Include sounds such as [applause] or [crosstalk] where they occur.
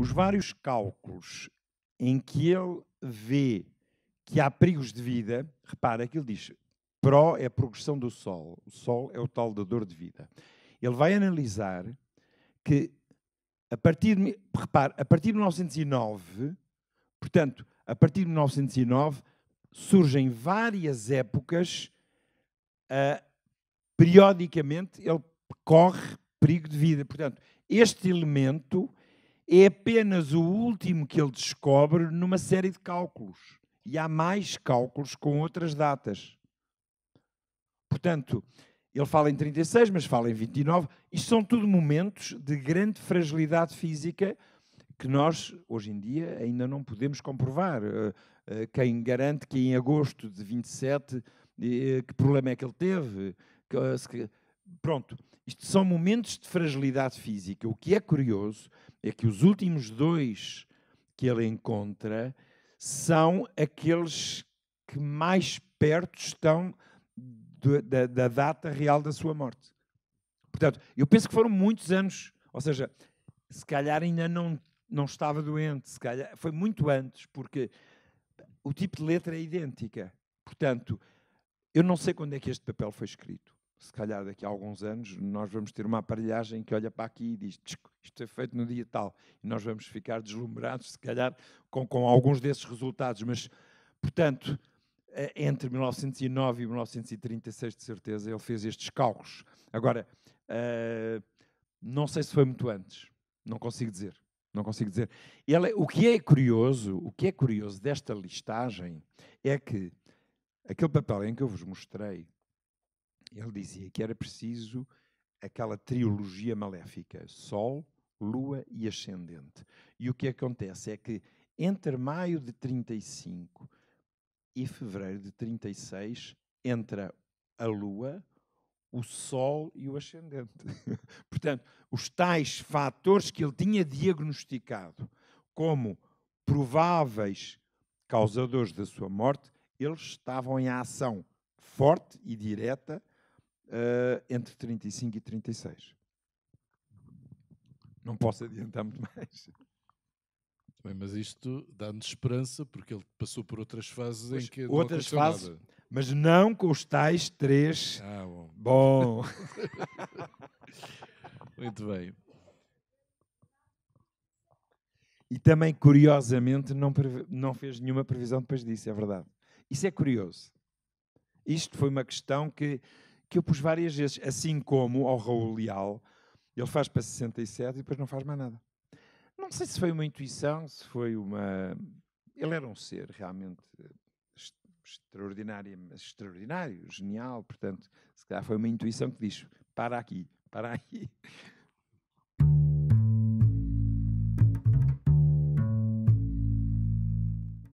os vários cálculos em que ele vê que há perigos de vida, repara que ele diz: pró é a progressão do sol, o sol é o tal da dor de vida. Ele vai analisar que a partir de, repare, a partir de 1909, portanto, a partir de 1909 surgem várias épocas uh, periodicamente ele corre perigo de vida. Portanto, este elemento é apenas o último que ele descobre numa série de cálculos. E há mais cálculos com outras datas. Portanto, ele fala em 36, mas fala em 29. Isto são tudo momentos de grande fragilidade física que nós, hoje em dia, ainda não podemos comprovar. Eh, eh, quem garante que em agosto de 27, eh, que problema é que ele teve? Pronto, isto são momentos de fragilidade física. O que é curioso é que os últimos dois que ele encontra são aqueles que mais perto estão do, da, da, data real da sua morte. Portanto, eu penso que foram muitos anos, ou seja, se calhar ainda não, não estava doente, se calhar foi muito antes, porque o tipo de letra é idêntica. Portanto, eu não sei quando é que este papel foi escrito se calhar daqui a alguns anos, nós vamos ter uma aparelhagem que olha para aqui e diz isto é feito no dia tal. E nós vamos ficar deslumbrados, se calhar, com, com alguns desses resultados. Mas, portanto, eh, entre 1909 e 1936, de certeza, ele fez estes cálculos. Agora, eh, não sei se foi muito antes, não consigo dizer. Não consigo dizer. Ele, o que é curioso, o que é curioso desta listagem é que aquele papel em que eu vos mostrei ele dizia que era preciso aquela trilogia maléfica: Sol, Lua e Ascendente. E o que é acontece é que entre maio de 35 e fevereiro de 36 entra a Lua, o Sol e o Ascendente. [laughs] Portanto, os tais fatores que ele tinha diagnosticado como prováveis causadores da sua morte, eles estavam em ação forte e direta uh, entre 35 e 36. Não posso adiantar muito [laughs] mais. Bem, mas isto dá-nos esperança, porque ele passou por outras fases em que. Outras fases, mas não com os tais três. Ah, bom. Bom. [laughs] muito bem. E também, curiosamente, não, não fez nenhuma previsão depois disso, é verdade. Isso é curioso. Isto foi uma questão que que eu pus várias vezes, assim como ao Raul Leal, ele faz para 67 e depois não faz mais nada. Não sei se foi uma intuição, se foi uma. Ele era um ser realmente eh, extraordinário, extraordinário genial, portanto, se calhar foi uma intuição que diz: para aqui, para aqui.